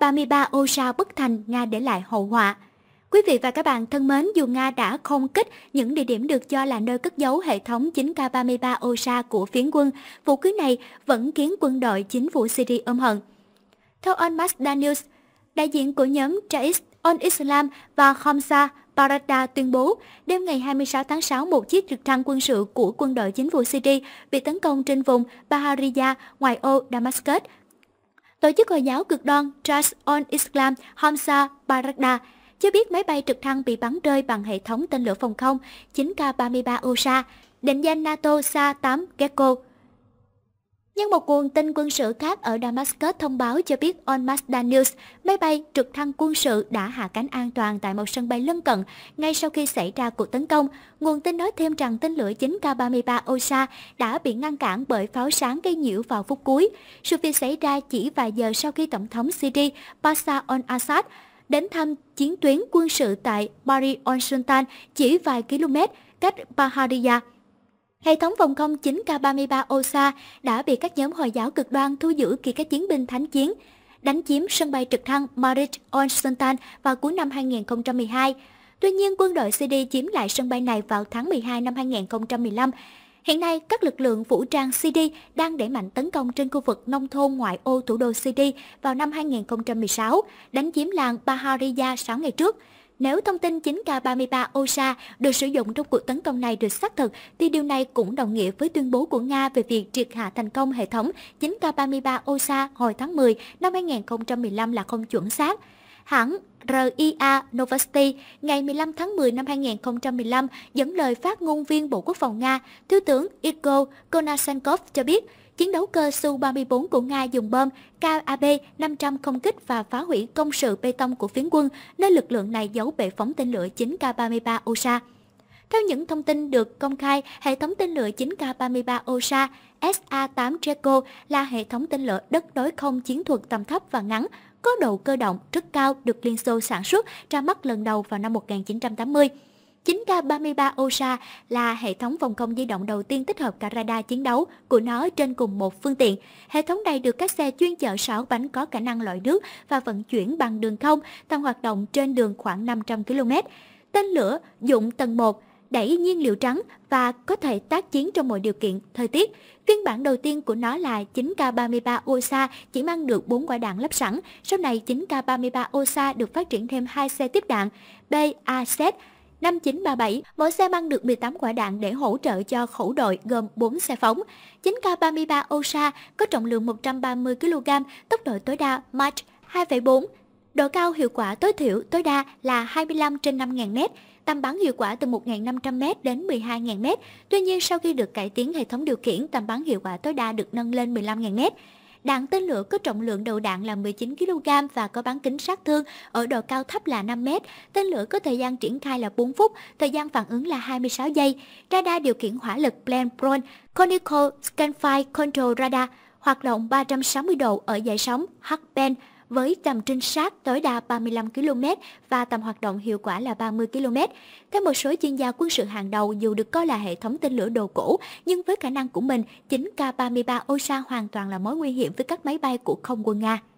33 ô sao bất thành Nga để lại hậu họa. Quý vị và các bạn thân mến, dù Nga đã không kích những địa điểm được cho là nơi cất giấu hệ thống 9K33 OSA của phiến quân, vụ cưới này vẫn khiến quân đội chính phủ Syria ôm hận. Theo ông Mazda News, đại diện của nhóm Jais on Islam và Khamsa Parada tuyên bố, đêm ngày 26 tháng 6, một chiếc trực thăng quân sự của quân đội chính phủ Syria bị tấn công trên vùng Bahariya, ngoài ô Damascus, Tổ chức Hồi giáo cực đoan Trust on Islam Hamza Barada cho biết máy bay trực thăng bị bắn rơi bằng hệ thống tên lửa phòng không 9K-33 USA, định danh NATO Sa-8 Gecko. Nhưng một nguồn tin quân sự khác ở Damascus thông báo cho biết On Mazda News, máy bay trực thăng quân sự đã hạ cánh an toàn tại một sân bay lân cận ngay sau khi xảy ra cuộc tấn công. Nguồn tin nói thêm rằng tên lửa chính K-33 Osa đã bị ngăn cản bởi pháo sáng gây nhiễu vào phút cuối. Sự việc xảy ra chỉ vài giờ sau khi Tổng thống Syria Bashar al-Assad đến thăm chiến tuyến quân sự tại Bari al-Sultan chỉ vài km cách Bahariya. Hệ thống phòng không 9K-33 Osa đã bị các nhóm Hồi giáo cực đoan thu giữ khi các chiến binh thánh chiến đánh chiếm sân bay trực thăng Marit Onstantan vào cuối năm 2012. Tuy nhiên, quân đội CD chiếm lại sân bay này vào tháng 12 năm 2015. Hiện nay, các lực lượng vũ trang CD đang đẩy mạnh tấn công trên khu vực nông thôn ngoại ô thủ đô CD vào năm 2016, đánh chiếm làng Bahariya 6 ngày trước – nếu thông tin 9K33 OSA được sử dụng trong cuộc tấn công này được xác thực, thì điều này cũng đồng nghĩa với tuyên bố của Nga về việc triệt hạ thành công hệ thống 9K33 OSA hồi tháng 10 năm 2015 là không chuẩn xác hãng RIA Novosti ngày 15 tháng 10 năm 2015 dẫn lời phát ngôn viên Bộ Quốc phòng Nga, Thiếu tướng Igor Konashenkov cho biết, chiến đấu cơ Su-34 của Nga dùng bom KAB-500 không kích và phá hủy công sự bê tông của phiến quân, nơi lực lượng này giấu bệ phóng tên lửa 9K-33 USA. Theo những thông tin được công khai, hệ thống tên lửa 9K-33 OSA SA-8 Draco là hệ thống tên lửa đất đối không chiến thuật tầm thấp và ngắn, có độ cơ động rất cao được Liên Xô sản xuất ra mắt lần đầu vào năm 1980. 9K-33 OSA là hệ thống phòng không di động đầu tiên tích hợp cả radar chiến đấu của nó trên cùng một phương tiện. Hệ thống này được các xe chuyên chở 6 bánh có khả năng loại nước và vận chuyển bằng đường không, tầm hoạt động trên đường khoảng 500 km. Tên lửa dụng tầng 1 đẩy nhiên liệu trắng và có thể tác chiến trong mọi điều kiện thời tiết. Phiên bản đầu tiên của nó là 9K33 Osa chỉ mang được 4 quả đạn lắp sẵn, sau này 9K33 Osa được phát triển thêm 2 xe tiếp đạn BAZ 5937, mỗi xe mang được 18 quả đạn để hỗ trợ cho khẩu đội gồm 4 xe phóng. 9K33 Osa có trọng lượng 130 kg, tốc độ tối đa Mach 2,4 Độ cao hiệu quả tối thiểu tối đa là 25 trên 5.000m, tầm bắn hiệu quả từ 1.500m đến 12.000m. Tuy nhiên sau khi được cải tiến hệ thống điều khiển, tầm bắn hiệu quả tối đa được nâng lên 15.000m. Đạn tên lửa có trọng lượng đầu đạn là 19 kg và có bán kính sát thương ở độ cao thấp là 5 m. Tên lửa có thời gian triển khai là 4 phút, thời gian phản ứng là 26 giây. Radar điều khiển hỏa lực Plan Prone, Conical Scanfire Control Radar hoạt động 360 độ ở dải sóng H-band với tầm trinh sát tối đa 35 km và tầm hoạt động hiệu quả là 30 km. Theo một số chuyên gia quân sự hàng đầu dù được coi là hệ thống tên lửa đồ cũ, nhưng với khả năng của mình, chính K-33 Osa hoàn toàn là mối nguy hiểm với các máy bay của không quân Nga.